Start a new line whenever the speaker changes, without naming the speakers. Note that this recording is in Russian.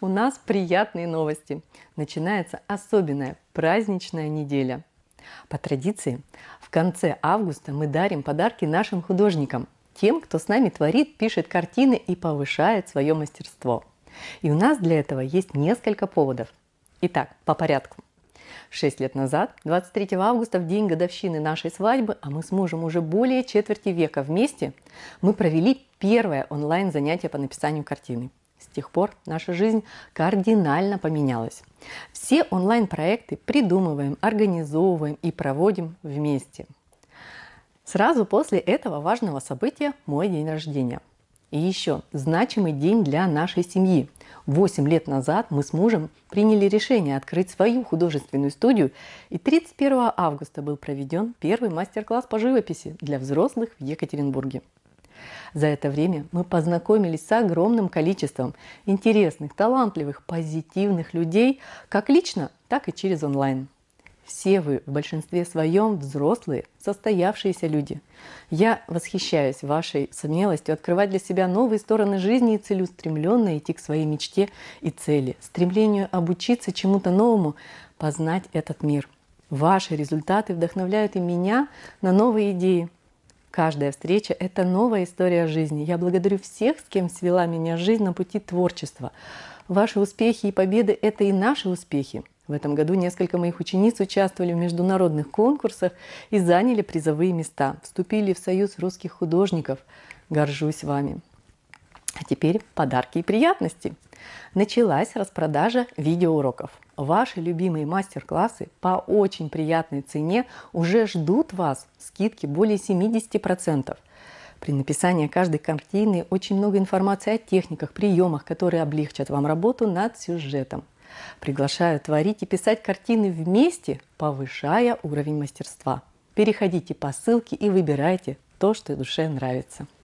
у нас приятные новости. Начинается особенная праздничная неделя. По традиции, в конце августа мы дарим подарки нашим художникам, тем, кто с нами творит, пишет картины и повышает свое мастерство. И у нас для этого есть несколько поводов. Итак, по порядку. Шесть лет назад, 23 августа, в день годовщины нашей свадьбы, а мы с мужем уже более четверти века вместе, мы провели первое онлайн занятие по написанию картины. С тех пор наша жизнь кардинально поменялась. Все онлайн-проекты придумываем, организовываем и проводим вместе. Сразу после этого важного события мой день рождения. И еще значимый день для нашей семьи. Восемь лет назад мы с мужем приняли решение открыть свою художественную студию, и 31 августа был проведен первый мастер-класс по живописи для взрослых в Екатеринбурге. За это время мы познакомились с огромным количеством интересных, талантливых, позитивных людей, как лично, так и через онлайн. Все вы в большинстве своем взрослые, состоявшиеся люди. Я восхищаюсь вашей смелостью открывать для себя новые стороны жизни и целеустремленно идти к своей мечте и цели, стремлению обучиться чему-то новому, познать этот мир. Ваши результаты вдохновляют и меня на новые идеи – Каждая встреча – это новая история жизни. Я благодарю всех, с кем свела меня жизнь на пути творчества. Ваши успехи и победы – это и наши успехи. В этом году несколько моих учениц участвовали в международных конкурсах и заняли призовые места, вступили в Союз русских художников. Горжусь вами теперь подарки и приятности. Началась распродажа видеоуроков. Ваши любимые мастер-классы по очень приятной цене уже ждут вас. Скидки более 70%. При написании каждой картины очень много информации о техниках, приемах, которые облегчат вам работу над сюжетом. Приглашаю творить и писать картины вместе, повышая уровень мастерства. Переходите по ссылке и выбирайте то, что душе нравится.